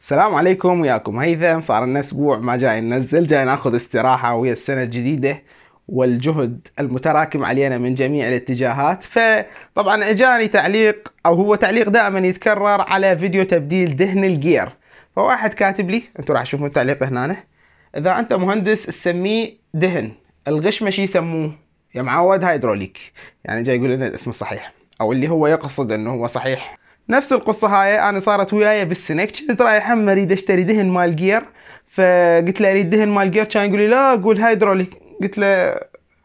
السلام عليكم وياكم هيثم صار لنا اسبوع ما جاي ننزل جاي ناخذ استراحه ويا السنه الجديده والجهد المتراكم علينا من جميع الاتجاهات فطبعا اجاني تعليق او هو تعليق دائما يتكرر على فيديو تبديل دهن الجير فواحد كاتب لي انتم راح تشوفون التعليق هنا اذا انت مهندس سميه دهن الغشمه شي يسموه يا معود هيدروليك يعني جاي يقول لنا الاسم الصحيح او اللي هو يقصد انه هو صحيح نفس القصه هاي انا صارت وياي بالسنك كنت رايح هم اريد اشتري دهن مال جير فقلت له اريد دهن مال جير كان يقول لي لا قول هيدروليك قلت له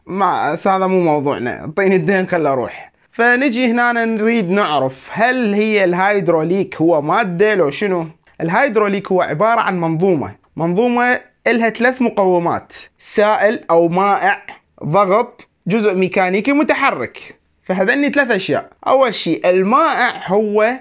ما هذا مو موضوعنا اعطيني الدهن خل اروح فنجي هنا نريد نعرف هل هي الهيدروليك هو ماده لو شنو الهيدروليك هو عباره عن منظومه منظومه لها ثلاث مقومات سائل او مائع ضغط جزء ميكانيكي متحرك فهذني ثلاث اشياء اول شيء المائع هو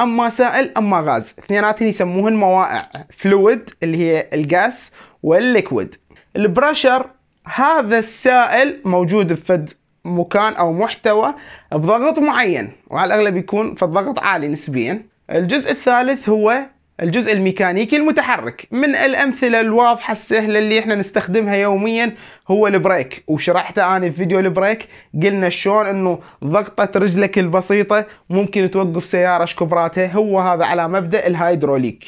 اما سائل اما غاز اثنيناتهم يسموهن موائع فلويد اللي هي الغاز والليكويد البرشر هذا السائل موجود في مكان او محتوى بضغط معين وعلى الاغلب يكون فالضغط عالي نسبيا الجزء الثالث هو الجزء الميكانيكي المتحرك من الأمثلة الواضحة السهلة اللي احنا نستخدمها يوميا هو البريك وشرحته أنا في فيديو البريك قلنا شلون انه ضغطة رجلك البسيطة ممكن توقف سيارة شكبراتها هو هذا على مبدأ الهيدروليك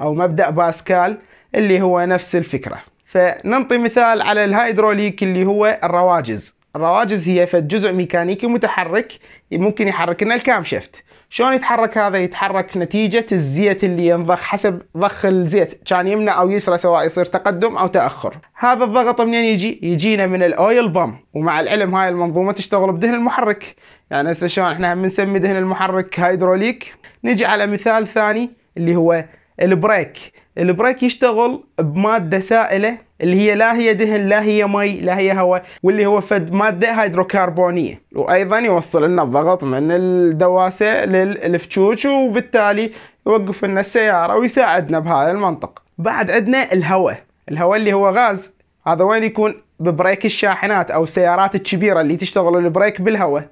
أو مبدأ باسكال اللي هو نفس الفكرة فننطي مثال على الهيدروليك اللي هو الرواجز الرواجز هي فد جزء ميكانيكي متحرك ممكن يحرك لنا شفت شلون يتحرك هذا يتحرك نتيجة الزيت اللي ينضخ حسب ضخ الزيت كان يمنى أو يسرى سواء يصير تقدم أو تأخر هذا الضغط منين يجي يجينا من الأويل بام ومع العلم هاي المنظومة تشتغل بدهن المحرك يعني هسه شلون احنا بنسمي دهن المحرك هيدروليك نجي على مثال ثاني اللي هو البريك البريك يشتغل بمادة سائلة اللي هي لا هي دهن لا هي مي لا هي هواء واللي هو فد مادة هيدروكربونية وأيضا يوصل لنا الضغط من الدواسة للفتشوش وبالتالي يوقف لنا السيارة ويساعدنا بهذا المنطق بعد عندنا الهواء الهواء اللي هو غاز هذا وين يكون ببريك الشاحنات أو السيارات الكبيرة اللي تشتغل البريك بالهواء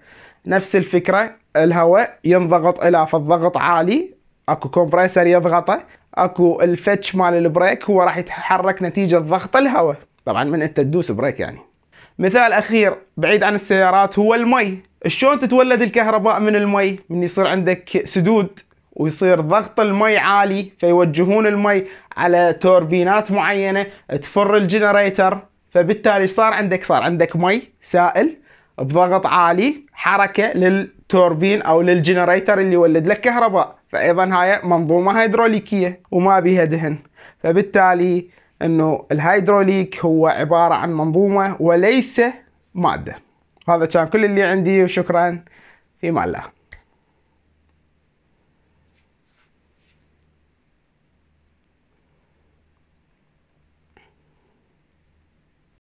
نفس الفكرة الهواء ينضغط إلى فالضغط عالي اكو كومبريسر يضغطه اكو الفتش مال البريك هو راح يتحرك نتيجه ضغط الهواء طبعا من انت تدوس بريك يعني مثال اخير بعيد عن السيارات هو المي شلون تتولد الكهرباء من المي من يصير عندك سدود ويصير ضغط المي عالي فيوجهون المي على توربينات معينه تفر الجنريتر فبالتالي صار عندك صار عندك مي سائل بضغط عالي حركه لل توربين او للجنريتر اللي يولد لك كهرباء فايضا هاي منظومه هيدروليكيه وما بيها دهن فبالتالي انه الهيدروليك هو عباره عن منظومه وليس ماده هذا كان كل اللي عندي وشكرا في الله